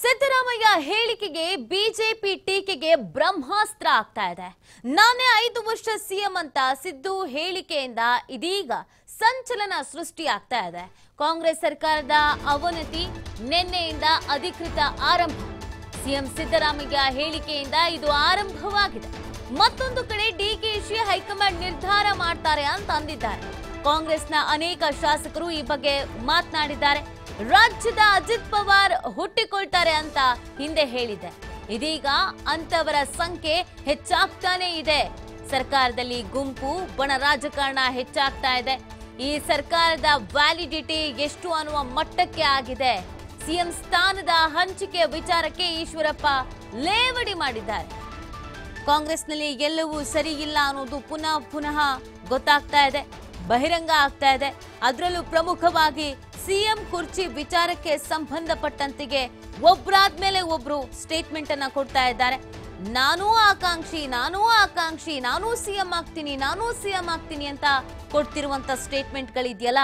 ಸಿದ್ದರಾಮಯ್ಯ ಹೇಳಿಕೆಗೆ ಬಿಜೆಪಿ ಟೀಕೆಗೆ ಬ್ರಹ್ಮಾಸ್ತ್ರ ಆಗ್ತಾ ಇದೆ ನಾನೇ ಐದು ವರ್ಷ ಸಿಎಂ ಅಂತ ಸಿದ್ದು ಹೇಳಿಕೆಯಿಂದ ಇದೀಗ ಸಂಚಲನ ಸೃಷ್ಟಿ ಆಗ್ತಾ ಇದೆ ಕಾಂಗ್ರೆಸ್ ಸರ್ಕಾರದ ಅವನತಿ ನಿನ್ನೆಯಿಂದ ಅಧಿಕೃತ ಆರಂಭ ಸಿಎಂ ಸಿದ್ದರಾಮಯ್ಯ ಹೇಳಿಕೆಯಿಂದ ಇದು ಆರಂಭವಾಗಿದೆ ಮತ್ತೊಂದು ಕಡೆ ಡಿಕೆಶಿ ಹೈಕಮಾಂಡ್ ನಿರ್ಧಾರ ಮಾಡ್ತಾರೆ ಅಂತ ಅಂದಿದ್ದಾರೆ ಕಾಂಗ್ರೆಸ್ನ ಅನೇಕ ಶಾಸಕರು ಈ ಬಗ್ಗೆ ಮಾತನಾಡಿದ್ದಾರೆ ರಾಜ್ಯದ ಅಜಿತ್ ಪವಾರ್ ಹುಟ್ಟಿಕೊಳ್ತಾರೆ ಅಂತ ಹಿಂದೆ ಹೇಳಿದೆ ಇದೀಗ ಅಂತವರ ಸಂಖ್ಯೆ ಹೆಚ್ಚಾಗ್ತಾನೆ ಇದೆ ಸರ್ಕಾರದಲ್ಲಿ ಗುಂಪು ಬಣ ರಾಜಕಾರಣ ಹೆಚ್ಚಾಗ್ತಾ ಇದೆ ಈ ಸರ್ಕಾರದ ವ್ಯಾಲಿಡಿಟಿ ಎಷ್ಟು ಅನ್ನುವ ಮಟ್ಟಕ್ಕೆ ಆಗಿದೆ ಸಿಎಂ ಸ್ಥಾನದ ಹಂಚಿಕೆ ವಿಚಾರಕ್ಕೆ ಈಶ್ವರಪ್ಪ ಲೇವಡಿ ಮಾಡಿದ್ದಾರೆ ಕಾಂಗ್ರೆಸ್ನಲ್ಲಿ ಎಲ್ಲವೂ ಸರಿಯಿಲ್ಲ ಅನ್ನೋದು ಪುನಃ ಪುನಃ ಗೊತ್ತಾಗ್ತಾ ಇದೆ ಬಹಿರಂಗ ಆಗ್ತಾ ಇದೆ ಅದರಲ್ಲೂ ಪ್ರಮುಖವಾಗಿ ಸಿಎಂ ಕುರ್ಚಿ ವಿಚಾರಕ್ಕೆ ಸಂಬಂಧಪಟ್ಟಂತೆಗೆ ಒಬ್ಬರಾದ್ಮೇಲೆ ಒಬ್ರು ಸ್ಟೇಟ್ಮೆಂಟ್ ಅನ್ನ ಕೊಡ್ತಾ ಇದ್ದಾರೆ ನಾನೂ ಆಕಾಂಕ್ಷಿ ನಾನೂ ಆಕಾಂಕ್ಷಿ ನಾನೂ ಸಿಎಂ ಆಗ್ತೀನಿ ನಾನೂ ಸಿಎಂ ಆಗ್ತೀನಿ ಅಂತ ಕೊಡ್ತಿರುವಂತ ಸ್ಟೇಟ್ಮೆಂಟ್ ಗಳಿದೆಯಲ್ಲ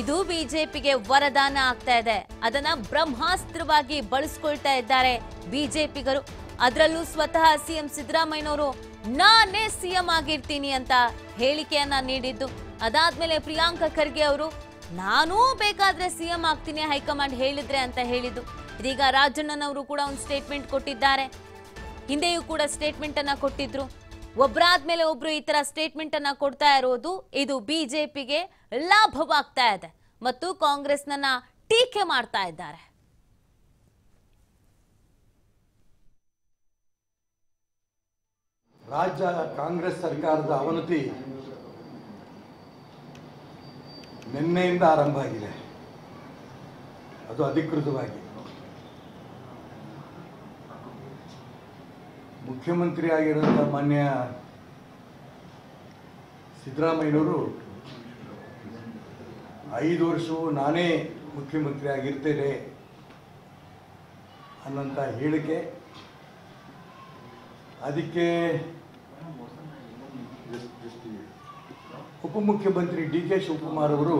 ಇದು ಬಿಜೆಪಿಗೆ ವರದಾನ ಆಗ್ತಾ ಇದೆ ಅದನ್ನ ಬ್ರಹ್ಮಾಸ್ತ್ರವಾಗಿ ಬಳಸ್ಕೊಳ್ತಾ ಇದ್ದಾರೆ ಬಿಜೆಪಿಗರು ಅದರಲ್ಲೂ ಸ್ವತಃ ಸಿಎಂ ಸಿದ್ದರಾಮಯ್ಯನವರು ನಾನೇ ಸಿಎಂ ಆಗಿರ್ತೀನಿ ಅಂತ ಹೇಳಿಕೆಯನ್ನ ನೀಡಿದ್ದು ಅದಾದ್ಮೇಲೆ ಪ್ರಿಯಾಂಕ ಖರ್ಗೆ ಅವರು ನಾನೂ ಬೇಕಾದ್ರೆ ಸಿಎಂ ಆಗ್ತೀನಿ ಹೈಕಮಾಂಡ್ ಹೇಳಿದ್ರೆ ಅಂತ ಹೇಳಿದ್ದು ಇದೀಗ ರಾಜಣ್ಣನವರು ಕೂಡ ಒಂದು ಸ್ಟೇಟ್ಮೆಂಟ್ ಕೊಟ್ಟಿದ್ದಾರೆ ಹಿಂದೆಯೂ ಕೂಡ ಸ್ಟೇಟ್ಮೆಂಟ್ ಅನ್ನ ಕೊಟ್ಟಿದ್ರು ಒಬ್ಬರಾದ ಮೇಲೆ ಒಬ್ರು ಈ ತರ ಸ್ಟೇಟ್ಮೆಂಟ್ ಅನ್ನ ಕೊಡ್ತಾ ಇರೋದು ಇದು ಬಿಜೆಪಿಗೆ ಲಾಭವಾಗ್ತಾ ಇದೆ ಮತ್ತು ಕಾಂಗ್ರೆಸ್ನ ಟೀಕೆ ಮಾಡ್ತಾ ಇದ್ದಾರೆ ರಾಜ್ಯ ಕಾಂಗ್ರೆಸ್ ಸರ್ಕಾರದ ಅವನತಿ ನಿನ್ನೆಯಿಂದ ಆರಂಭ ಆಗಿದೆ ಅದು ಅಧಿಕೃತವಾಗಿ ಮುಖ್ಯಮಂತ್ರಿ ಆಗಿರುವಂಥ ಮಾನ್ಯ ಸಿದ್ದರಾಮಯ್ಯನವರು ಐದು ವರ್ಷವೂ ನಾನೇ ಮುಖ್ಯಮಂತ್ರಿ ಆಗಿರ್ತೇನೆ ಅನ್ನೋಂಥ ಹೇಳಿಕೆ ಅದಕ್ಕೆ ಉಪಮುಖ್ಯಮಂತ್ರಿ ಡಿ ಕೆ ಶಿವಕುಮಾರ್ ಅವರು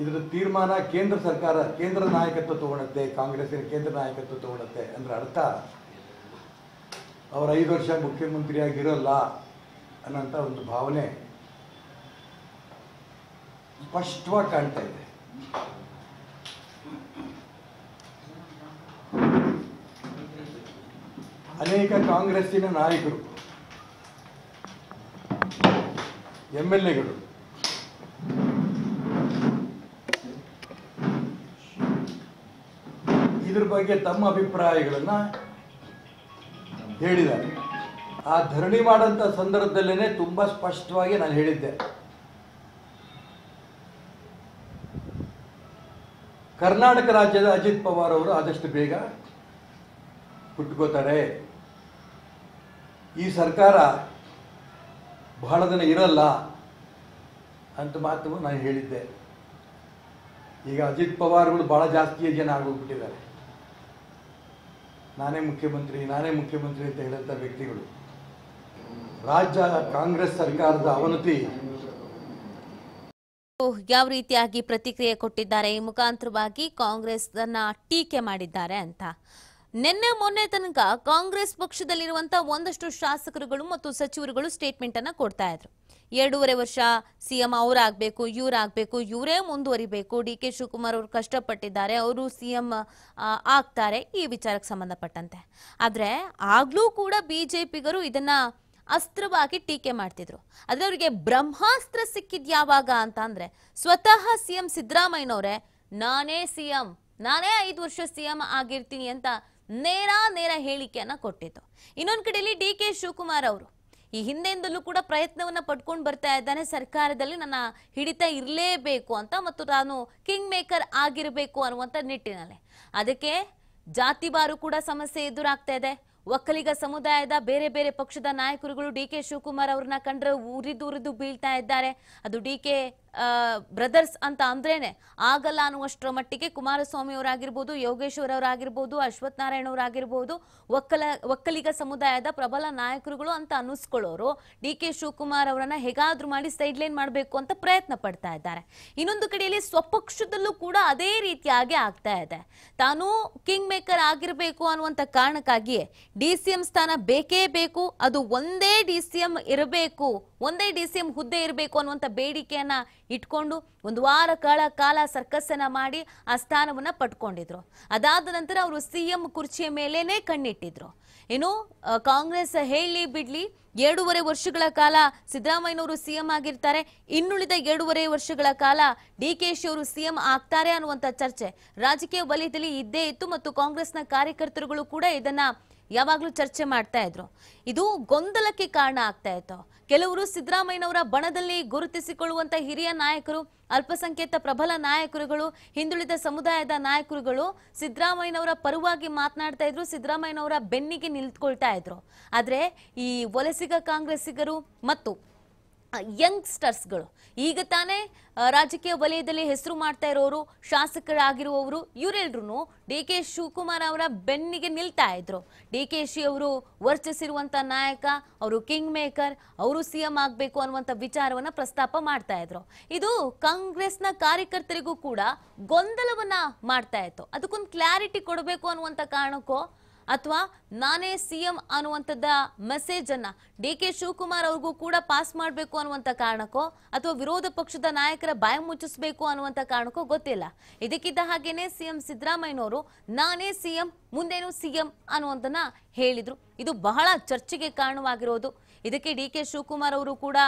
ಇದರ ತೀರ್ಮಾನ ಕೇಂದ್ರ ಸರ್ಕಾರ ಕೇಂದ್ರ ನಾಯಕತ್ವ ತಗೊಳ್ಳುತ್ತೆ ಕಾಂಗ್ರೆಸ್ಸಿನ ಕೇಂದ್ರ ನಾಯಕತ್ವ ತಗೊಳತ್ತೆ ಅಂದ್ರೆ ಅರ್ಥ ಅವರು ಐದು ವರ್ಷ ಮುಖ್ಯಮಂತ್ರಿಯಾಗಿರೋಲ್ಲ ಅನ್ನೋಂಥ ಒಂದು ಭಾವನೆ ಸ್ಪಷ್ಟವಾಗಿ ಕಾಣ್ತಾ ಇದೆ ಅನೇಕ ಕಾಂಗ್ರೆಸ್ಸಿನ ನಾಯಕರು ಎಮ್ ಎಲ್ ಎಗಳು ಇದ್ರ ಬಗ್ಗೆ ತಮ್ಮ ಅಭಿಪ್ರಾಯಗಳನ್ನು ಹೇಳಿದ್ದಾರೆ ಆ ಧರಣಿ ಮಾಡಂತ ಸಂದರ್ಭದಲ್ಲೇ ತುಂಬಾ ಸ್ಪಷ್ಟವಾಗಿ ನಾನು ಹೇಳಿದ್ದೆ ಕರ್ನಾಟಕ ರಾಜ್ಯದ ಅಜಿತ್ ಪವಾರ್ ಅವರು ಆದಷ್ಟು ಬೇಗ ಹುಟ್ಕೋತಾರೆ ಈ ಸರ್ಕಾರ ಬಹಳ ದಿನ ಇರಲ್ಲ ಅಂತ ಮಾತು ನಾನು ಹೇಳಿದ್ದೆ ಈಗ ಅಜಿತ್ ಪವಾರ್ಗಳು ಬಹಳ ಜಾಸ್ತಿ ಜನ ಆಗೋಗ್ಬಿಟ್ಟಿದ್ದಾರೆ ನಾನೇ ಮುಖ್ಯಮಂತ್ರಿ ನಾನೇ ಮುಖ್ಯಮಂತ್ರಿ ಅಂತ ಹೇಳಿದಂಥ ವ್ಯಕ್ತಿಗಳು ರಾಜ್ಯ ಕಾಂಗ್ರೆಸ್ ಸರ್ಕಾರದ ಅವನತಿ ಯಾವ ರೀತಿಯಾಗಿ ಪ್ರತಿಕ್ರಿಯೆ ಕೊಟ್ಟಿದ್ದಾರೆ ಈ ಮುಖಾಂತರವಾಗಿ ಕಾಂಗ್ರೆಸ್ ಟೀಕೆ ಮಾಡಿದ್ದಾರೆ ಅಂತ ನಿನ್ನೆ ಮೊನ್ನೆ ತನಕ ಕಾಂಗ್ರೆಸ್ ಪಕ್ಷದಲ್ಲಿರುವಂತಹ ಒಂದಷ್ಟು ಶಾಸಕರುಗಳು ಮತ್ತು ಸಚಿವರುಗಳು ಸ್ಟೇಟ್ಮೆಂಟ್ ಅನ್ನ ಕೊಡ್ತಾ ಇದ್ರು ಎರಡೂವರೆ ವರ್ಷ ಸಿಎಂ ಅವರಾಗಬೇಕು ಇವರಾಗಬೇಕು ಇವರೇ ಮುಂದುವರಿಬೇಕು ಡಿ ಕೆ ಶಿವಕುಮಾರ್ ಅವರು ಕಷ್ಟಪಟ್ಟಿದ್ದಾರೆ ಅವರು ಸಿಎಂ ಆಗ್ತಾರೆ ಈ ವಿಚಾರಕ್ಕೆ ಸಂಬಂಧಪಟ್ಟಂತೆ ಆದರೆ ಆಗ್ಲೂ ಕೂಡ ಬಿಜೆಪಿಗರು ಇದನ್ನ ಅಸ್ತ್ರವಾಗಿ ಟೀಕೆ ಮಾಡ್ತಿದ್ರು ಆದ್ರೆ ಅವರಿಗೆ ಬ್ರಹ್ಮಾಸ್ತ್ರ ಸಿಕ್ಕಿದ್ ಯಾವಾಗ ಅಂತ ಅಂದ್ರೆ ಸ್ವತಃ ಸಿಎಂ ಸಿದ್ದರಾಮಯ್ಯನವರೇ ನಾನೇ ಸಿಎಂ ನಾನೇ ಐದು ವರ್ಷ ಸಿಎಂ ಆಗಿರ್ತೀನಿ ಅಂತ ನೇರ ನೇರ ಹೇಳಿಕೆಯನ್ನ ಕೊಟ್ಟಿದ್ದು ಇನ್ನೊಂದು ಕಡೆಯಲ್ಲಿ ಡಿ ಕೆ ಶಿವಕುಮಾರ್ ಅವರು ಈ ಹಿಂದೆಯಿಂದಲೂ ಕೂಡ ಪ್ರಯತ್ನವನ್ನ ಪಡ್ಕೊಂಡು ಬರ್ತಾ ಇದ್ದಾನೆ ಸರ್ಕಾರದಲ್ಲಿ ನನ್ನ ಹಿಡಿತ ಇರಲೇಬೇಕು ಅಂತ ಮತ್ತು ನಾನು ಕಿಂಗ್ ಮೇಕರ್ ಆಗಿರಬೇಕು ಅನ್ನುವಂಥ ನಿಟ್ಟಿನಲ್ಲಿ ಅದಕ್ಕೆ ಜಾತಿ ಬಾರು ಕೂಡ ಸಮಸ್ಯೆ ಎದುರಾಗ್ತಾ ಇದೆ ಒಕ್ಕಲಿಗ ಸಮುದಾಯದ ಬೇರೆ ಬೇರೆ ಪಕ್ಷದ ನಾಯಕರುಗಳು ಡಿ ಕೆ ಶಿವಕುಮಾರ್ ಅವ್ರನ್ನ ಕಂಡ್ರೆ ಉರಿದು ಉರಿದು ಬೀಳ್ತಾ ಇದ್ದಾರೆ ಅದು ಡಿ ಕೆ ಬ್ರದರ್ಸ್ ಅಂತ ಅಂದ್ರೇನೆ ಆಗಲ್ಲ ಅನ್ನುವಷ್ಟರ ಮಟ್ಟಿಗೆ ಕುಮಾರಸ್ವಾಮಿ ಅವರಾಗಿರ್ಬೋದು ಯೋಗೇಶ್ವರ್ ಅವರಾಗಿರ್ಬೋದು ಅಶ್ವಥ್ ನಾರಾಯಣ್ ಅವರಾಗಿರ್ಬೋದು ಒಕ್ಕಲ ಒಕ್ಕಲಿಗ ಸಮುದಾಯದ ಪ್ರಬಲ ನಾಯಕರುಗಳು ಅಂತ ಅನ್ನಿಸ್ಕೊಳ್ಳೋರು ಡಿ ಕೆ ಶಿವಕುಮಾರ್ ಅವರನ್ನ ಹೇಗಾದ್ರೂ ಮಾಡಿ ಸೈಡ್ ಲೈನ್ ಮಾಡಬೇಕು ಅಂತ ಪ್ರಯತ್ನ ಪಡ್ತಾ ಇದ್ದಾರೆ ಇನ್ನೊಂದು ಕಡೆಯಲ್ಲಿ ಸ್ವಪಕ್ಷದಲ್ಲೂ ಕೂಡ ಅದೇ ರೀತಿಯಾಗಿ ಆಗ್ತಾ ಇದೆ ತಾನು ಕಿಂಗ್ ಮೇಕರ್ ಆಗಿರಬೇಕು ಅನ್ನುವಂಥ ಕಾರಣಕ್ಕಾಗಿಯೇ ಡಿ ಸಿ ಎಂ ಸ್ಥಾನ ಬೇಕೇ ಬೇಕು ಅದು ಒಂದೇ ಡಿ ಸಿ ಎಂ ಇರಬೇಕು ಒಂದೇ ಡಿ ಸಿ ಎಂ ಹುದ್ದೆ ಇರಬೇಕು ಅನ್ನುವಂಥ ಬೇಡಿಕೆಯನ್ನ ಇಟ್ಕೊಂಡು ಒಂದು ವಾರ ಕಾಲ ಕಾಲ ಸರ್ಕಸ್ಸನ್ನ ಮಾಡಿ ಆ ಸ್ಥಾನವನ್ನ ಪಟ್ಕೊಂಡಿದ್ರು ಅದಾದ ನಂತರ ಅವರು ಸಿ ಎಂ ಕುರ್ಚಿಯ ಮೇಲೇನೆ ಕಣ್ಣಿಟ್ಟಿದ್ರು ಏನು ಕಾಂಗ್ರೆಸ್ ಹೇಳಿ ಬಿಡ್ಲಿ ಎರಡೂವರೆ ವರ್ಷಗಳ ಕಾಲ ಸಿದ್ದರಾಮಯ್ಯನವರು ಸಿಎಂ ಆಗಿರ್ತಾರೆ ಇನ್ನುಳಿದ ಎರಡೂವರೆ ವರ್ಷಗಳ ಕಾಲ ಡಿ ಕೆ ಶಿ ಅವರು ಎಂ ಆಗ್ತಾರೆ ಅನ್ನುವಂಥ ಚರ್ಚೆ ರಾಜಕೀಯ ವಲಯದಲ್ಲಿ ಇದ್ದೇ ಇತ್ತು ಮತ್ತು ಕಾಂಗ್ರೆಸ್ನ ಕಾರ್ಯಕರ್ತರುಗಳು ಕೂಡ ಇದನ್ನ ಯಾವಾಗಲೂ ಚರ್ಚೆ ಮಾಡ್ತಾ ಇದ್ರು ಇದು ಗೊಂದಲಕ್ಕೆ ಕಾರಣ ಆಗ್ತಾ ಇತ್ತು ಕೆಲವರು ಸಿದ್ದರಾಮಯ್ಯನವರ ಬಣದಲ್ಲಿ ಗುರುತಿಸಿಕೊಳ್ಳುವಂತ ಹಿರಿಯ ನಾಯಕರು ಅಲ್ಪಸಂಖ್ಯಾತ ಪ್ರಬಲ ನಾಯಕರುಗಳು ಹಿಂದುಳಿದ ಸಮುದಾಯದ ನಾಯಕರುಗಳು ಸಿದ್ದರಾಮಯ್ಯನವರ ಪರವಾಗಿ ಮಾತನಾಡ್ತಾ ಇದ್ರು ಸಿದ್ದರಾಮಯ್ಯನವರ ಬೆನ್ನಿಗೆ ನಿಂತ್ಕೊಳ್ತಾ ಇದ್ರು ಆದ್ರೆ ಈ ವಲಸಿಗ ಕಾಂಗ್ರೆಸ್ಸಿಗರು ಮತ್ತು ಯಂಗ್ಸ್ಟರ್ಸ್ಗಳು ಈಗ ತಾನೇ ರಾಜಕೀಯ ವಲಯದಲ್ಲಿ ಹೆಸರು ಮಾಡ್ತಾ ಇರೋರು ಶಾಸಕರಾಗಿರುವವರು ಇವರೆಲ್ಲರೂ ಡಿ ಕೆ ಶಿವಕುಮಾರ್ ಅವರ ಬೆನ್ನಿಗೆ ನಿಲ್ತಾ ಇದ್ರು ಡಿ ಕೆ ಶಿ ಅವರು ವರ್ಚಿಸಿರುವಂಥ ನಾಯಕ ಅವರು ಕಿಂಗ್ ಮೇಕರ್ ಅವರು ಸಿ ಎಂ ಆಗಬೇಕು ಅನ್ನುವಂಥ ವಿಚಾರವನ್ನು ಪ್ರಸ್ತಾಪ ಮಾಡ್ತಾ ಇದ್ರು ಇದು ಕಾಂಗ್ರೆಸ್ನ ಕಾರ್ಯಕರ್ತರಿಗೂ ಕೂಡ ಗೊಂದಲವನ್ನ ಮಾಡ್ತಾ ಇತ್ತು ಅದಕ್ಕೊಂದು ಕ್ಲಾರಿಟಿ ಕೊಡಬೇಕು ಅನ್ನುವಂಥ ಕಾರಣಕ್ಕೂ ಅಥವಾ ನಾನೇ ಸಿಎಂ ಅನ್ನುವಂಥದ್ದ ಮೆಸೇಜ್ ಅನ್ನ ಡಿ ಕೆ ಶಿವಕುಮಾರ್ ಅವ್ರಿಗೂ ಕೂಡ ಪಾಸ್ ಮಾಡಬೇಕು ಅನ್ನುವಂಥ ಕಾರಣಕ್ಕೋ ಅಥವಾ ವಿರೋಧ ಪಕ್ಷದ ನಾಯಕರ ಬಾಯ ಮುಚ್ಚಿಸಬೇಕು ಅನ್ನುವಂಥ ಕಾರಣಕ್ಕೋ ಗೊತ್ತಿಲ್ಲ ಇದಕ್ಕಿದ್ದ ಹಾಗೇನೆ ಸಿಎಂ ಸಿದ್ದರಾಮಯ್ಯನವರು ನಾನೇ ಸಿಎಂ ಮುಂದೇನು ಸಿಎಂ ಅನ್ನುವಂಥನ್ನ ಹೇಳಿದ್ರು ಇದು ಬಹಳ ಚರ್ಚೆಗೆ ಕಾರಣವಾಗಿರೋದು ಇದಕ್ಕೆ ಡಿ ಕೆ ಶಿವಕುಮಾರ್ ಅವರು ಕೂಡ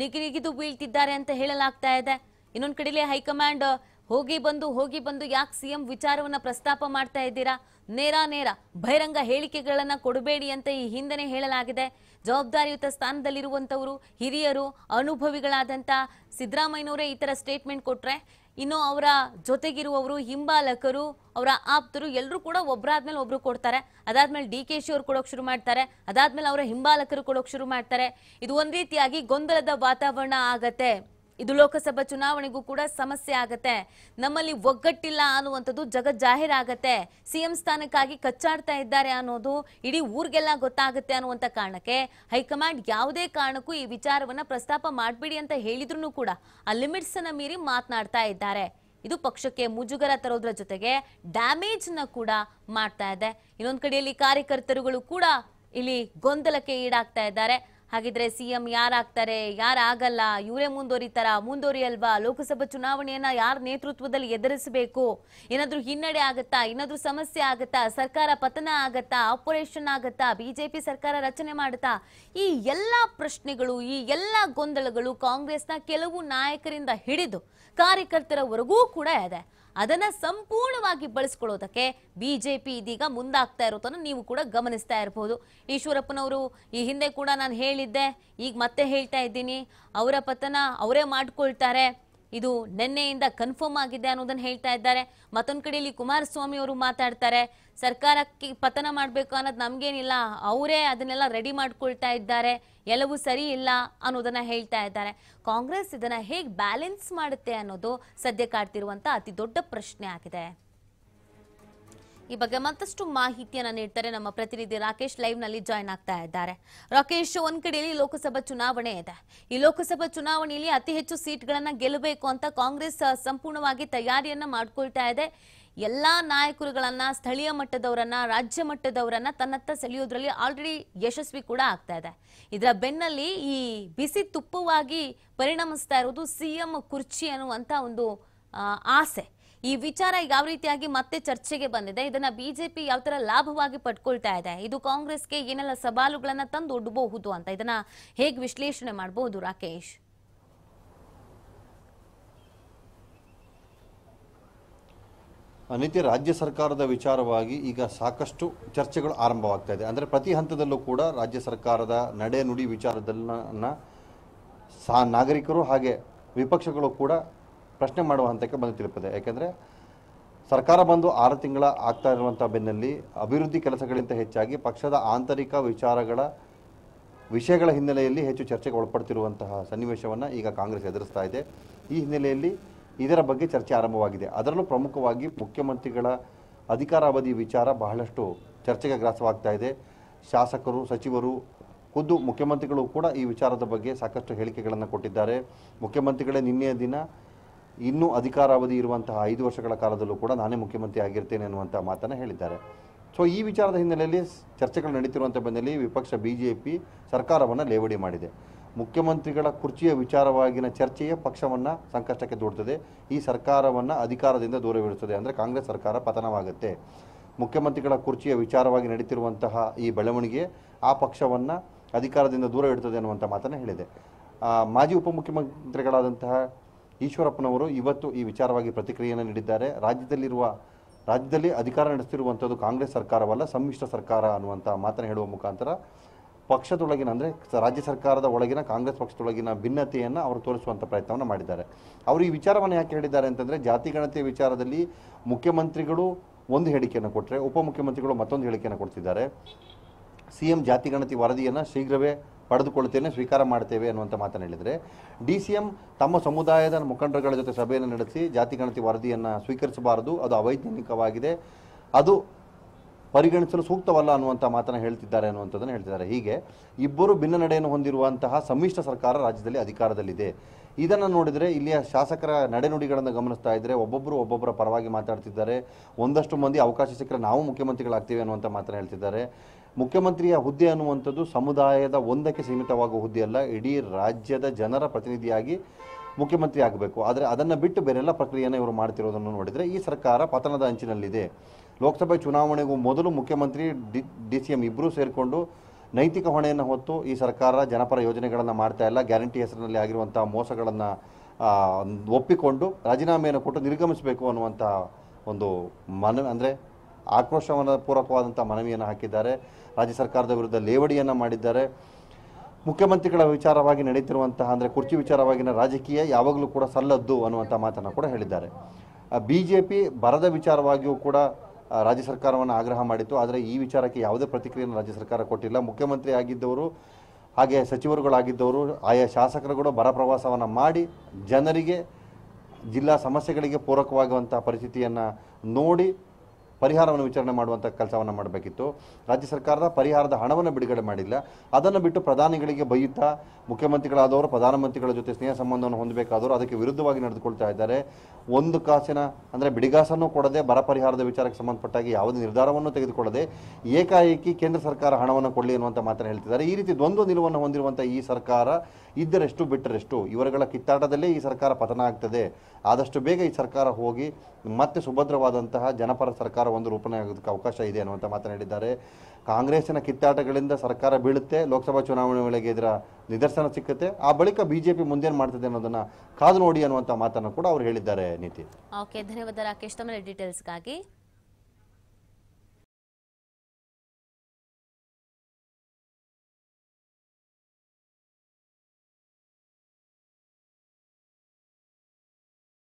ನಿಗಿನಿಗಿದು ಬೀಳ್ತಿದ್ದಾರೆ ಅಂತ ಹೇಳಲಾಗ್ತಾ ಇದೆ ಇನ್ನೊಂದು ಕಡೆಯಲ್ಲಿ ಹೈಕಮಾಂಡ್ ಹೋಗಿ ಬಂದು ಹೋಗಿ ಬಂದು ಯಾಕೆ ಸಿಎಂ ವಿಚಾರವನ್ನ ಪ್ರಸ್ತಾಪ ಮಾಡ್ತಾ ಇದ್ದೀರಾ ನೇರ ನೇರ ಬಹಿರಂಗ ಹೇಳಿಕೆಗಳನ್ನು ಕೊಡಬೇಡಿ ಅಂತ ಈ ಹಿಂದೆ ಹೇಳಲಾಗಿದೆ ಜವಾಬ್ದಾರಿಯುತ ಸ್ಥಾನದಲ್ಲಿರುವಂಥವರು ಹಿರಿಯರು ಅನುಭವಿಗಳಾದಂಥ ಸಿದ್ದರಾಮಯ್ಯನವರೇ ಈ ಥರ ಸ್ಟೇಟ್ಮೆಂಟ್ ಕೊಟ್ಟರೆ ಇನ್ನು ಅವರ ಜೊತೆಗಿರುವವರು ಹಿಂಬಾಲಕರು ಅವರ ಆಪ್ತರು ಎಲ್ಲರೂ ಕೂಡ ಒಬ್ಬರಾದ್ಮೇಲೆ ಒಬ್ರು ಕೊಡ್ತಾರೆ ಅದಾದ್ಮೇಲೆ ಡಿ ಕೆ ಶಿ ಅವರು ಕೊಡೋಕೆ ಶುರು ಮಾಡ್ತಾರೆ ಅದಾದ್ಮೇಲೆ ಅವರ ಹಿಂಬಾಲಕರು ಕೊಡೋಕೆ ಶುರು ಮಾಡ್ತಾರೆ ಇದು ಒಂದು ರೀತಿಯಾಗಿ ಗೊಂದಲದ ವಾತಾವರಣ ಆಗತ್ತೆ ಇದು ಲೋಕಸಭಾ ಚುನಾವಣೆಗೂ ಕೂಡ ಸಮಸ್ಯೆ ಆಗತ್ತೆ ನಮ್ಮಲ್ಲಿ ಒಗ್ಗಟ್ಟಿಲ್ಲ ಅನ್ನುವಂಥದ್ದು ಜಗ ಜಾಹೀರಾಗತ್ತೆ ಸಿಎಂ ಸ್ಥಾನಕ್ಕಾಗಿ ಕಚ್ಚಾಡ್ತಾ ಇದ್ದಾರೆ ಅನ್ನೋದು ಇಡೀ ಊರಿಗೆಲ್ಲ ಗೊತ್ತಾಗುತ್ತೆ ಅನ್ನುವಂಥ ಕಾರಣಕ್ಕೆ ಹೈಕಮಾಂಡ್ ಯಾವುದೇ ಕಾರಣಕ್ಕೂ ಈ ವಿಚಾರವನ್ನ ಪ್ರಸ್ತಾಪ ಮಾಡಬೇಡಿ ಅಂತ ಹೇಳಿದ್ರು ಕೂಡ ಆ ಲಿಮಿಟ್ಸ್ ಅನ್ನ ಮೀರಿ ಮಾತನಾಡ್ತಾ ಇದ್ದಾರೆ ಇದು ಪಕ್ಷಕ್ಕೆ ಮುಜುಗರ ತರೋದ್ರ ಜೊತೆಗೆ ಡ್ಯಾಮೇಜ್ ಕೂಡ ಮಾಡ್ತಾ ಇದೆ ಇನ್ನೊಂದು ಕಡೆಯಲ್ಲಿ ಕಾರ್ಯಕರ್ತರುಗಳು ಕೂಡ ಇಲ್ಲಿ ಗೊಂದಲಕ್ಕೆ ಈಡಾಗ್ತಾ ಇದ್ದಾರೆ ಹಾಗಿದ್ರೆ ಸಿಎಂ ಯಾರಾಗ್ತಾರೆ ಯಾರಾಗಲ್ಲ ಇವರೇ ಮುಂದುವರಿತಾರ ಮುಂದುವರಿಯಲ್ವಾ ಲೋಕಸಭಾ ಚುನಾವಣೆಯನ್ನ ಯಾರ ನೇತೃತ್ವದಲ್ಲಿ ಎದುರಿಸಬೇಕು ಏನಾದ್ರೂ ಹಿನ್ನಡೆ ಆಗತ್ತಾ ಏನಾದ್ರೂ ಸಮಸ್ಯೆ ಆಗತ್ತಾ ಸರ್ಕಾರ ಪತನ ಆಗತ್ತಾ ಆಪರೇಷನ್ ಆಗತ್ತಾ ಬಿಜೆಪಿ ಸರ್ಕಾರ ರಚನೆ ಮಾಡುತ್ತಾ ಈ ಎಲ್ಲ ಪ್ರಶ್ನೆಗಳು ಈ ಎಲ್ಲ ಗೊಂದಲಗಳು ಕಾಂಗ್ರೆಸ್ನ ಕೆಲವು ನಾಯಕರಿಂದ ಹಿಡಿದು ಕಾರ್ಯಕರ್ತರವರೆಗೂ ಕೂಡ ಇದೆ ಅದನ್ನ ಸಂಪೂರ್ಣವಾಗಿ ಬಳಸ್ಕೊಳ್ಳೋದಕ್ಕೆ ಬಿಜೆಪಿ ಇದೀಗ ಮುಂದಾಗ್ತಾ ಇರೋದನ್ನು ನೀವು ಕೂಡ ಗಮನಿಸ್ತಾ ಇರಬಹುದು ಈಶ್ವರಪ್ಪನವರು ಈ ಹಿಂದೆ ಕೂಡ ನಾನು ಹೇಳಿದ್ದೆ ಈಗ ಮತ್ತೆ ಹೇಳ್ತಾ ಇದ್ದೀನಿ ಅವರ ಪತನ ಅವರೇ ಮಾಡ್ಕೊಳ್ತಾರೆ ಇದು ನಿನ್ನೆಯಿಂದ ಕನ್ಫರ್ಮ್ ಆಗಿದೆ ಅನ್ನೋದನ್ನ ಹೇಳ್ತಾ ಇದ್ದಾರೆ ಮತ್ತೊಂದು ಕಡೆಯಲ್ಲಿ ಕುಮಾರಸ್ವಾಮಿ ಅವರು ಮಾತಾಡ್ತಾರೆ ಸರ್ಕಾರಕ್ಕೆ ಪತನ ಮಾಡಬೇಕು ಅನ್ನೋದು ನಮ್ಗೇನಿಲ್ಲ ಅವರೇ ಅದನ್ನೆಲ್ಲ ರೆಡಿ ಮಾಡ್ಕೊಳ್ತಾ ಇದ್ದಾರೆ ಎಲ್ಲವೂ ಸರಿ ಇಲ್ಲ ಅನ್ನೋದನ್ನ ಹೇಳ್ತಾ ಇದ್ದಾರೆ ಕಾಂಗ್ರೆಸ್ ಇದನ್ನ ಹೇಗೆ ಬ್ಯಾಲೆನ್ಸ್ ಮಾಡುತ್ತೆ ಅನ್ನೋದು ಸದ್ಯ ಕಾಡ್ತಿರುವಂತ ಅತಿ ದೊಡ್ಡ ಪ್ರಶ್ನೆ ಆಗಿದೆ ಈ ಬಗ್ಗೆ ಮತ್ತಷ್ಟು ಮಾಹಿತಿಯನ್ನ ನೀಡ್ತಾರೆ ನಮ್ಮ ಪ್ರತಿನಿಧಿ ರಾಕೇಶ್ ಲೈವ್ ನಲ್ಲಿ ಜಾಯ್ನ್ ಆಗ್ತಾ ಇದ್ದಾರೆ ರಾಕೇಶ್ ಒಂದ್ ಕಡೆಯಲ್ಲಿ ಲೋಕಸಭಾ ಚುನಾವಣೆ ಇದೆ ಈ ಲೋಕಸಭಾ ಚುನಾವಣೆಯಲ್ಲಿ ಅತಿ ಹೆಚ್ಚು ಸೀಟ್ಗಳನ್ನ ಗೆಲ್ಲಬೇಕು ಅಂತ ಕಾಂಗ್ರೆಸ್ ಸಂಪೂರ್ಣವಾಗಿ ತಯಾರಿಯನ್ನ ಮಾಡ್ಕೊಳ್ತಾ ಇದೆ ಎಲ್ಲಾ ನಾಯಕರುಗಳನ್ನ ಸ್ಥಳೀಯ ಮಟ್ಟದವರನ್ನ ರಾಜ್ಯ ಮಟ್ಟದವರನ್ನ ತನ್ನತ್ತ ಸೆಳೆಯೋದ್ರಲ್ಲಿ ಆಲ್ರೆಡಿ ಯಶಸ್ವಿ ಕೂಡ ಆಗ್ತಾ ಇದೆ ಇದರ ಬೆನ್ನಲ್ಲಿ ಈ ಬಿಸಿ ತುಪ್ಪವಾಗಿ ಪರಿಣಮಿಸ್ತಾ ಇರೋದು ಸಿಎಂ ಕುರ್ಚಿ ಅನ್ನುವಂತ ಒಂದು ಆಸೆ ಈ ವಿಚಾರ ಯಾವ ರೀತಿಯಾಗಿ ಮತ್ತೆ ಚರ್ಚೆಗೆ ಬಂದಿದೆ ಇದನ್ನ ಬಿಜೆಪಿ ಯಾವ ತರ ಲಾಭವಾಗಿ ಪಡ್ಕೊಳ್ತಾ ಇದೆ ಇದು ಕಾಂಗ್ರೆಸ್ಗೆ ಏನೆಲ್ಲ ಸವಾಲುಗಳನ್ನ ತಂದು ಒಡ್ಡಬಹುದು ಅಂತ ಇದನ್ನ ಹೇಗೆ ವಿಶ್ಲೇಷಣೆ ಮಾಡಬಹುದು ರಾಕೇಶ್ ಅನಿತ್ಯ ರಾಜ್ಯ ಸರ್ಕಾರದ ವಿಚಾರವಾಗಿ ಈಗ ಸಾಕಷ್ಟು ಚರ್ಚೆಗಳು ಆರಂಭವಾಗ್ತಾ ಇದೆ ಅಂದರೆ ಪ್ರತಿ ಹಂತದಲ್ಲೂ ಕೂಡ ರಾಜ್ಯ ಸರ್ಕಾರದ ನಡೆ ನುಡಿ ವಿಚಾರದಲ್ಲ ಸಾ ನಾಗರಿಕರು ಹಾಗೆ ವಿಪಕ್ಷಗಳು ಕೂಡ ಪ್ರಶ್ನೆ ಮಾಡುವ ಹಂತಕ್ಕೆ ಬಂದು ಯಾಕೆಂದರೆ ಸರ್ಕಾರ ಬಂದು ಆರು ತಿಂಗಳ ಆಗ್ತಾ ಇರುವಂಥ ಬೆನ್ನಲ್ಲಿ ಅಭಿವೃದ್ಧಿ ಕೆಲಸಗಳಿಂತ ಹೆಚ್ಚಾಗಿ ಪಕ್ಷದ ಆಂತರಿಕ ವಿಚಾರಗಳ ವಿಷಯಗಳ ಹಿನ್ನೆಲೆಯಲ್ಲಿ ಹೆಚ್ಚು ಚರ್ಚೆಗೆ ಒಳಪಡ್ತಿರುವಂತಹ ಸನ್ನಿವೇಶವನ್ನು ಈಗ ಕಾಂಗ್ರೆಸ್ ಎದುರಿಸ್ತಾ ಇದೆ ಈ ಹಿನ್ನೆಲೆಯಲ್ಲಿ ಇದರ ಬಗ್ಗೆ ಚರ್ಚೆ ಆರಂಭವಾಗಿದೆ ಅದರಲ್ಲೂ ಪ್ರಮುಖವಾಗಿ ಮುಖ್ಯಮಂತ್ರಿಗಳ ಅಧಿಕಾರಾವಧಿ ವಿಚಾರ ಬಹಳಷ್ಟು ಚರ್ಚೆಗೆ ಗ್ರಾಸವಾಗ್ತಾ ಇದೆ ಶಾಸಕರು ಸಚಿವರು ಖುದ್ದು ಮುಖ್ಯಮಂತ್ರಿಗಳು ಕೂಡ ಈ ವಿಚಾರದ ಬಗ್ಗೆ ಸಾಕಷ್ಟು ಹೇಳಿಕೆಗಳನ್ನು ಕೊಟ್ಟಿದ್ದಾರೆ ಮುಖ್ಯಮಂತ್ರಿಗಳೇ ನಿನ್ನೆಯ ದಿನ ಇನ್ನೂ ಅಧಿಕಾರಾವಧಿ ಇರುವಂತಹ ಐದು ವರ್ಷಗಳ ಕಾಲದಲ್ಲೂ ಕೂಡ ನಾನೇ ಮುಖ್ಯಮಂತ್ರಿ ಆಗಿರ್ತೇನೆ ಅನ್ನುವಂಥ ಮಾತನ್ನು ಹೇಳಿದ್ದಾರೆ ಸೊ ಈ ವಿಚಾರದ ಹಿನ್ನೆಲೆಯಲ್ಲಿ ಚರ್ಚೆಗಳು ನಡೀತಿರುವಂಥ ಬೆನ್ನಲ್ಲಿ ವಿಪಕ್ಷ ಬಿ ಜೆ ಪಿ ಸರ್ಕಾರವನ್ನು ಲೇವಡಿ ಮಾಡಿದೆ ಮುಖ್ಯಮಂತ್ರಿಗಳ ಕುರ್ಚಿಯ ವಿಚಾರವಾಗಿನ ಚರ್ಚೆಯೇ ಪಕ್ಷವನ್ನು ಸಂಕಷ್ಟಕ್ಕೆ ದೂಡ್ತದೆ ಈ ಸರ್ಕಾರವನ್ನು ಅಧಿಕಾರದಿಂದ ದೂರವಿಡುತ್ತದೆ ಅಂದರೆ ಕಾಂಗ್ರೆಸ್ ಸರ್ಕಾರ ಪತನವಾಗುತ್ತೆ ಮುಖ್ಯಮಂತ್ರಿಗಳ ಕುರ್ಚಿಯ ವಿಚಾರವಾಗಿ ನಡೀತಿರುವಂತಹ ಈ ಬೆಳವಣಿಗೆ ಆ ಪಕ್ಷವನ್ನು ಅಧಿಕಾರದಿಂದ ದೂರ ಅನ್ನುವಂಥ ಮಾತನ್ನು ಹೇಳಿದೆ ಮಾಜಿ ಉಪಮುಖ್ಯಮಂತ್ರಿಗಳಾದಂತಹ ಈಶ್ವರಪ್ಪನವರು ಇವತ್ತು ಈ ವಿಚಾರವಾಗಿ ಪ್ರತಿಕ್ರಿಯೆಯನ್ನು ನೀಡಿದ್ದಾರೆ ರಾಜ್ಯದಲ್ಲಿರುವ ರಾಜ್ಯದಲ್ಲಿ ಅಧಿಕಾರ ನಡೆಸ್ತಿರುವಂಥದ್ದು ಕಾಂಗ್ರೆಸ್ ಸರ್ಕಾರವಲ್ಲ ಸಮ್ಮಿಶ್ರ ಸರ್ಕಾರ ಅನ್ನುವಂಥ ಮಾತನ್ನು ಹೇಳುವ ಮುಖಾಂತರ ಪಕ್ಷದೊಳಗಿನ ಅಂದರೆ ರಾಜ್ಯ ಸರ್ಕಾರದ ಒಳಗಿನ ಕಾಂಗ್ರೆಸ್ ಪಕ್ಷದೊಳಗಿನ ಭಿನ್ನತೆಯನ್ನು ಅವರು ತೋರಿಸುವಂಥ ಪ್ರಯತ್ನವನ್ನು ಮಾಡಿದ್ದಾರೆ ಅವರು ಈ ವಿಚಾರವನ್ನು ಯಾಕೆ ಹೇಳಿದ್ದಾರೆ ಅಂತಂದರೆ ಜಾತಿ ಗಣತಿಯ ವಿಚಾರದಲ್ಲಿ ಮುಖ್ಯಮಂತ್ರಿಗಳು ಒಂದು ಹೇಳಿಕೆಯನ್ನು ಕೊಟ್ಟರೆ ಉಪಮುಖ್ಯಮಂತ್ರಿಗಳು ಮತ್ತೊಂದು ಹೇಳಿಕೆಯನ್ನು ಕೊಡ್ತಿದ್ದಾರೆ ಸಿ ಎಂ ಜಾತಿ ಗಣತಿ ವರದಿಯನ್ನು ಶೀಘ್ರವೇ ಪಡೆದುಕೊಳ್ತೇನೆ ಸ್ವೀಕಾರ ಮಾಡ್ತೇವೆ ಅನ್ನುವಂಥ ಮಾತನ್ನು ಹೇಳಿದರೆ ಡಿ ಸಿ ಎಂ ತಮ್ಮ ಸಮುದಾಯದ ಮುಖಂಡರುಗಳ ಜೊತೆ ಸಭೆಯನ್ನು ನಡೆಸಿ ಜಾತಿ ಗಣತಿ ವರದಿಯನ್ನು ಸ್ವೀಕರಿಸಬಾರದು ಅದು ಅವೈಜ್ಞಾನಿಕವಾಗಿದೆ ಅದು ಪರಿಗಣಿಸಲು ಸೂಕ್ತವಲ್ಲ ಅನ್ನುವಂಥ ಮಾತನ್ನು ಹೇಳ್ತಿದ್ದಾರೆ ಅನ್ನುವಂಥದ್ದನ್ನು ಹೇಳ್ತಿದ್ದಾರೆ ಹೀಗೆ ಇಬ್ಬರು ಭಿನ್ನ ನಡೆಯನ್ನು ಹೊಂದಿರುವಂತಹ ಸಮ್ಮಿಶ್ರ ಸರ್ಕಾರ ರಾಜ್ಯದಲ್ಲಿ ಅಧಿಕಾರದಲ್ಲಿದೆ ಇದನ್ನು ನೋಡಿದರೆ ಇಲ್ಲಿಯ ಶಾಸಕರ ನಡೆನುಡಿಗಳನ್ನು ಗಮನಿಸ್ತಾ ಇದ್ದರೆ ಒಬ್ಬೊಬ್ಬರು ಒಬ್ಬೊಬ್ಬರ ಪರವಾಗಿ ಮಾತಾಡ್ತಿದ್ದಾರೆ ಒಂದಷ್ಟು ಮಂದಿ ಅವಕಾಶ ಸಿಕ್ಕರೆ ನಾವು ಮುಖ್ಯಮಂತ್ರಿಗಳಾಗ್ತೀವಿ ಅನ್ನುವಂಥ ಮಾತನ್ನು ಹೇಳ್ತಿದ್ದಾರೆ ಮುಖ್ಯಮಂತ್ರಿಯ ಹುದ್ದೆ ಅನ್ನುವಂಥದ್ದು ಸಮುದಾಯದ ಒಂದಕ್ಕೆ ಸೀಮಿತವಾಗುವ ಹುದ್ದೆಯಲ್ಲ ಇಡೀ ರಾಜ್ಯದ ಜನರ ಪ್ರತಿನಿಧಿಯಾಗಿ ಮುಖ್ಯಮಂತ್ರಿ ಆಗಬೇಕು ಆದರೆ ಅದನ್ನು ಬಿಟ್ಟು ಬೇರೆಲ್ಲ ಪ್ರಕ್ರಿಯೆಯನ್ನು ಇವರು ಮಾಡ್ತಿರೋದನ್ನು ನೋಡಿದರೆ ಈ ಸರ್ಕಾರ ಪತನದ ಅಂಚಿನಲ್ಲಿದೆ ಲೋಕಸಭೆ ಚುನಾವಣೆಗೂ ಮೊದಲು ಮುಖ್ಯಮಂತ್ರಿ ಡಿ ಡಿ ಸಿ ಇಬ್ಬರೂ ಸೇರಿಕೊಂಡು ನೈತಿಕ ಹೊಣೆಯನ್ನು ಹೊತ್ತು ಈ ಸರ್ಕಾರ ಜನಪರ ಯೋಜನೆಗಳನ್ನು ಮಾಡ್ತಾ ಇಲ್ಲ ಗ್ಯಾರಂಟಿ ಹೆಸರಿನಲ್ಲಿ ಆಗಿರುವಂಥ ಮೋಸಗಳನ್ನು ಒಪ್ಪಿಕೊಂಡು ರಾಜೀನಾಮೆಯನ್ನು ಕೊಟ್ಟು ನಿರ್ಗಮಿಸಬೇಕು ಅನ್ನುವಂಥ ಒಂದು ಮನ ಅಂದರೆ ಆಕ್ರೋಶವನ್ನು ಪೂರಕವಾದಂಥ ಮನವಿಯನ್ನು ಹಾಕಿದ್ದಾರೆ ರಾಜ್ಯ ಸರ್ಕಾರದ ವಿರುದ್ಧ ಲೇವಡಿಯನ್ನು ಮಾಡಿದ್ದಾರೆ ಮುಖ್ಯಮಂತ್ರಿಗಳ ವಿಚಾರವಾಗಿ ನಡೀತಿರುವಂತಹ ಅಂದರೆ ಕುರ್ಚಿ ವಿಚಾರವಾಗಿನ ರಾಜಕೀಯ ಯಾವಾಗಲೂ ಕೂಡ ಸಲ್ಲದ್ದು ಅನ್ನುವಂಥ ಮಾತನ್ನು ಕೂಡ ಹೇಳಿದ್ದಾರೆ ಬಿ ಜೆ ಪಿ ಬರದ ವಿಚಾರವಾಗಿಯೂ ಕೂಡ ರಾಜ್ಯ ಸರ್ಕಾರವನ್ನು ಆಗ್ರಹ ಮಾಡಿತ್ತು ಆದರೆ ಈ ವಿಚಾರಕ್ಕೆ ಯಾವುದೇ ಪ್ರತಿಕ್ರಿಯೆಯನ್ನು ರಾಜ್ಯ ಸರ್ಕಾರ ಕೊಟ್ಟಿಲ್ಲ ಮುಖ್ಯಮಂತ್ರಿ ಆಗಿದ್ದವರು ಹಾಗೆ ಸಚಿವರುಗಳಾಗಿದ್ದವರು ಆಯಾ ಶಾಸಕರುಗಳು ಬರ ಪ್ರವಾಸವನ್ನು ಮಾಡಿ ಜನರಿಗೆ ಜಿಲ್ಲಾ ಸಮಸ್ಯೆಗಳಿಗೆ ಪೂರಕವಾಗುವಂಥ ಪರಿಸ್ಥಿತಿಯನ್ನು ನೋಡಿ ಪರಿಹಾರವನ್ನು ವಿಚಾರಣೆ ಮಾಡುವಂಥ ಕೆಲಸವನ್ನು ಮಾಡಬೇಕಿತ್ತು ರಾಜ್ಯ ಸರ್ಕಾರದ ಪರಿಹಾರದ ಹಣವನ್ನು ಬಿಡುಗಡೆ ಮಾಡಿಲ್ಲ ಅದನ್ನು ಬಿಟ್ಟು ಪ್ರಧಾನಿಗಳಿಗೆ ಬೈಯುತ್ತಾ ಮುಖ್ಯಮಂತ್ರಿಗಳಾದವರು ಪ್ರಧಾನಮಂತ್ರಿಗಳ ಜೊತೆ ಸ್ನೇಹ ಸಂಬಂಧವನ್ನು ಹೊಂದಬೇಕಾದವರು ಅದಕ್ಕೆ ವಿರುದ್ಧವಾಗಿ ನಡೆದುಕೊಳ್ತಾ ಇದ್ದಾರೆ ಒಂದು ಕಾಸಿನ ಅಂದರೆ ಬಿಡಿಗಾಸನ್ನು ಕೊಡದೆ ಬರ ಪರಿಹಾರದ ವಿಚಾರಕ್ಕೆ ಸಂಬಂಧಪಟ್ಟಾಗಿ ಯಾವುದೇ ನಿರ್ಧಾರವನ್ನು ತೆಗೆದುಕೊಳ್ಳದೆ ಏಕಾಏಕಿ ಕೇಂದ್ರ ಸರ್ಕಾರ ಹಣವನ್ನು ಕೊಡಲಿ ಅನ್ನುವಂಥ ಮಾತನ್ನು ಹೇಳ್ತಿದ್ದಾರೆ ಈ ರೀತಿ ದ್ವಂದ್ವ ನಿಲುವನ್ನು ಹೊಂದಿರುವಂಥ ಈ ಸರ್ಕಾರ ಇದ್ದರೆಷ್ಟು ಬಿಟ್ಟರೆಷ್ಟು ಇವರುಗಳ ಕಿತ್ತಾಟದಲ್ಲೇ ಈ ಸರ್ಕಾರ ಪತನ ಆಗ್ತದೆ ಆದಷ್ಟು ಬೇಗ ಈ ಸರ್ಕಾರ ಹೋಗಿ ಮತ್ತೆ ಸುಭದ್ರವಾದಂತಹ ಜನಪರ ಸರ್ಕಾರ ಒಂದು ರೂಪಣೆ ಅವಕಾಶ ಇದೆ ಅನ್ನುವಂಥ ಮಾತನಾಡಿದ್ದಾರೆ ಕಾಂಗ್ರೆಸ್ನ ಕಿತ್ತಾಟಗಳಿಂದ ಸರ್ಕಾರ ಬೀಳುತ್ತೆ ಲೋಕಸಭಾ ಚುನಾವಣೆ ವೇಳೆಗೆ ಇದರ ನಿದರ್ಶನ ಸಿಕ್ಕುತ್ತೆ ಆ ಬಳಿಕ ಬಿಜೆಪಿ ಮುಂದೇನು ಮಾಡ್ತದೆ ಅನ್ನೋದನ್ನ ಕಾದು ನೋಡಿ ಅನ್ನುವಂತ ಮಾತನ್ನು ಕೂಡ ಅವರು ಹೇಳಿದ್ದಾರೆ ನೀತಿ ಓಕೆ ಧನ್ಯವಾದ ರಾಕೇಶ್ ತಮ್ಮ ಡೀಟೇಲ್ಸ್ಗಾಗಿ